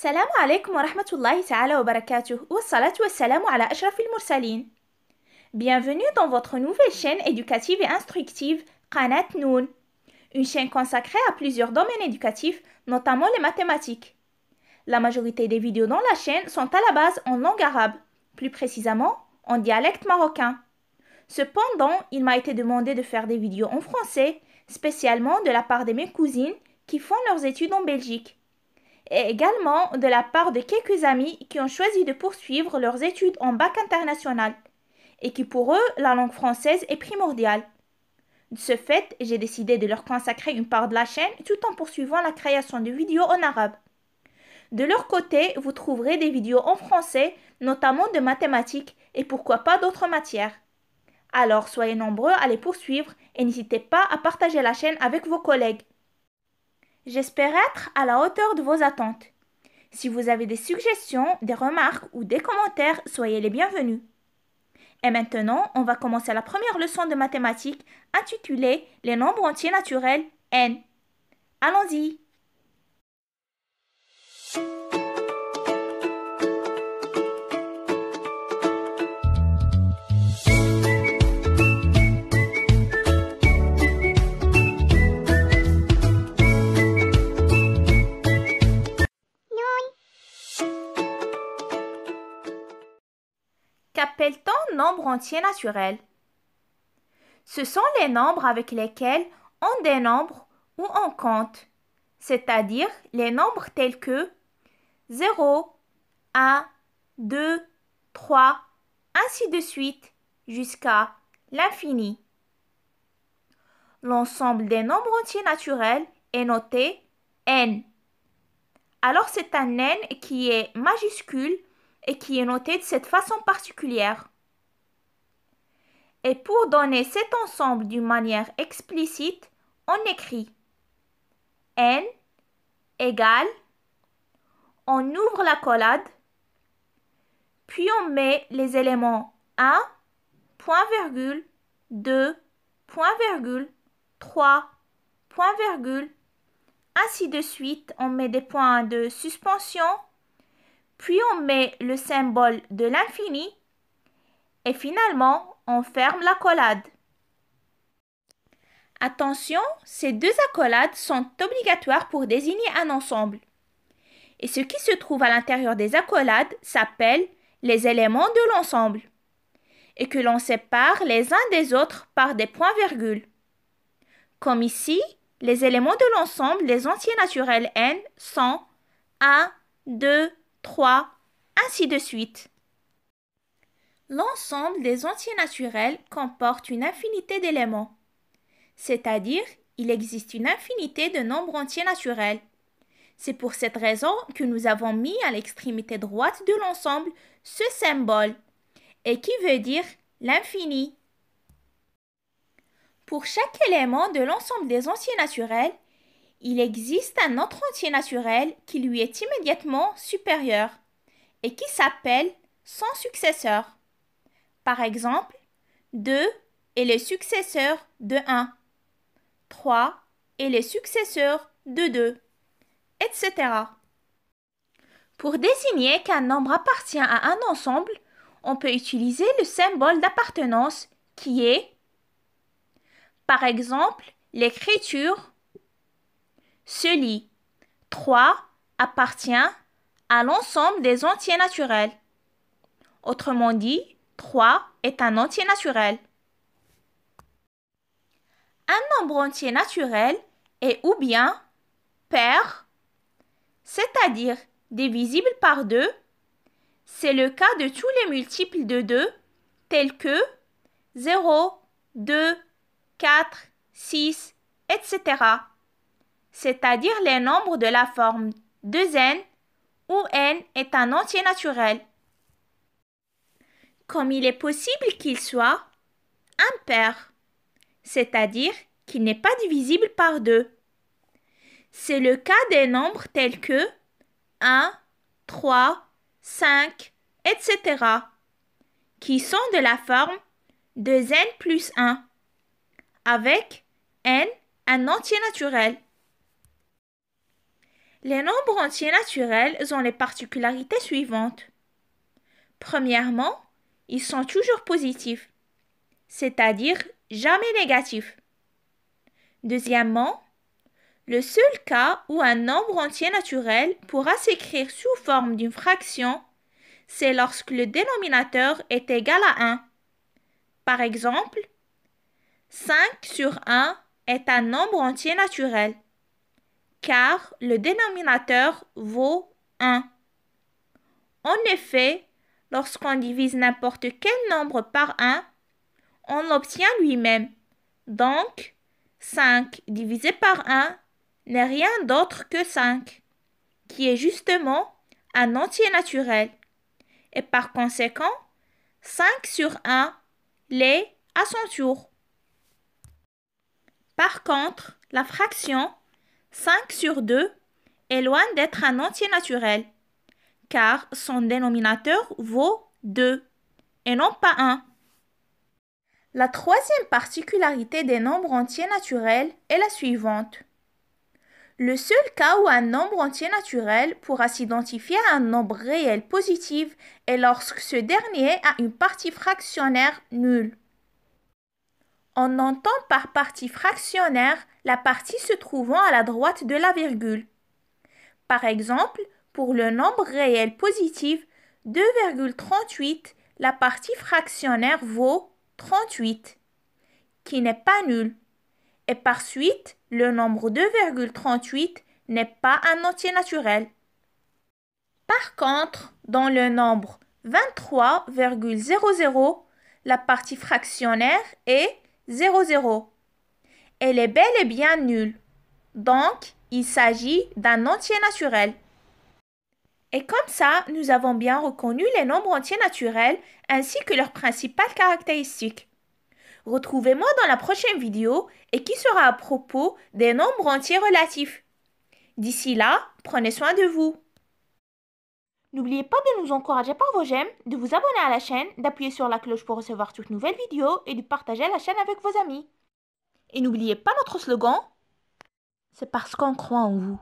Bienvenue dans votre nouvelle chaîne éducative et instructive Khanat Noon, une chaîne consacrée à plusieurs domaines éducatifs, notamment les mathématiques. La majorité des vidéos dans la chaîne sont à la base en langue arabe, plus précisément en dialecte marocain. Cependant, il m'a été demandé de faire des vidéos en français, spécialement de la part de mes cousines qui font leurs études en Belgique et également de la part de quelques amis qui ont choisi de poursuivre leurs études en bac international et qui pour eux la langue française est primordiale. De ce fait, j'ai décidé de leur consacrer une part de la chaîne tout en poursuivant la création de vidéos en arabe. De leur côté, vous trouverez des vidéos en français, notamment de mathématiques et pourquoi pas d'autres matières. Alors soyez nombreux à les poursuivre et n'hésitez pas à partager la chaîne avec vos collègues. J'espère être à la hauteur de vos attentes. Si vous avez des suggestions, des remarques ou des commentaires, soyez les bienvenus. Et maintenant, on va commencer la première leçon de mathématiques intitulée Les nombres entiers naturels n. Allons-y. appelle t on nombre entier naturel Ce sont les nombres avec lesquels on dénombre ou on compte, c'est-à-dire les nombres tels que 0, 1, 2, 3, ainsi de suite jusqu'à l'infini. L'ensemble des nombres entiers naturels est noté n. Alors c'est un n qui est majuscule et qui est noté de cette façon particulière. Et pour donner cet ensemble d'une manière explicite, on écrit n égale, on ouvre la collade, puis on met les éléments 1, point virgule, 2, point virgule, 3, point virgule, ainsi de suite, on met des points de suspension puis on met le symbole de l'infini et finalement on ferme l'accolade. Attention, ces deux accolades sont obligatoires pour désigner un ensemble. Et ce qui se trouve à l'intérieur des accolades s'appelle les éléments de l'ensemble, et que l'on sépare les uns des autres par des points-virgules. Comme ici, les éléments de l'ensemble des entiers naturels n sont 1, 2, 3, ainsi de suite. L'ensemble des entiers naturels comporte une infinité d'éléments, c'est-à-dire il existe une infinité de nombres entiers naturels. C'est pour cette raison que nous avons mis à l'extrémité droite de l'ensemble ce symbole, et qui veut dire l'infini. Pour chaque élément de l'ensemble des entiers naturels, il existe un autre entier naturel qui lui est immédiatement supérieur et qui s'appelle son successeur. Par exemple, 2 est le successeur de 1, 3 est le successeur de 2, etc. Pour désigner qu'un nombre appartient à un ensemble, on peut utiliser le symbole d'appartenance qui est, par exemple, l'écriture se lit. 3. Appartient à l'ensemble des entiers naturels. Autrement dit, 3 est un entier naturel. Un nombre entier naturel est ou bien pair, c'est-à-dire divisible par 2. C'est le cas de tous les multiples de 2 tels que 0, 2, 4, 6, etc c'est-à-dire les nombres de la forme 2n où n est un entier naturel. Comme il est possible qu'il soit impair, c'est-à-dire qu'il n'est pas divisible par 2. C'est le cas des nombres tels que 1, 3, 5, etc., qui sont de la forme 2n plus 1, avec n un entier naturel. Les nombres entiers naturels ont les particularités suivantes. Premièrement, ils sont toujours positifs, c'est-à-dire jamais négatifs. Deuxièmement, le seul cas où un nombre entier naturel pourra s'écrire sous forme d'une fraction, c'est lorsque le dénominateur est égal à 1. Par exemple, 5 sur 1 est un nombre entier naturel car le dénominateur vaut 1. En effet, lorsqu'on divise n'importe quel nombre par 1, on l'obtient lui-même. Donc, 5 divisé par 1 n'est rien d'autre que 5, qui est justement un entier naturel. Et par conséquent, 5 sur 1 l'est à son tour. Par contre, la fraction 5 sur 2 est loin d'être un entier naturel, car son dénominateur vaut 2 et non pas 1. La troisième particularité des nombres entiers naturels est la suivante. Le seul cas où un nombre entier naturel pourra s'identifier à un nombre réel positif est lorsque ce dernier a une partie fractionnaire nulle. On entend par partie fractionnaire la partie se trouvant à la droite de la virgule. Par exemple, pour le nombre réel positif 2,38, la partie fractionnaire vaut 38, qui n'est pas nulle. Et par suite, le nombre 2,38 n'est pas un entier naturel. Par contre, dans le nombre 23,00, la partie fractionnaire est 00 elle est bel et bien nulle. Donc, il s'agit d'un entier naturel. Et comme ça, nous avons bien reconnu les nombres entiers naturels ainsi que leurs principales caractéristiques. Retrouvez-moi dans la prochaine vidéo et qui sera à propos des nombres entiers relatifs. D'ici là, prenez soin de vous. N'oubliez pas de nous encourager par vos j'aime, de vous abonner à la chaîne, d'appuyer sur la cloche pour recevoir toutes nouvelles vidéos et de partager la chaîne avec vos amis. Et n'oubliez pas notre slogan, c'est parce qu'on croit en vous.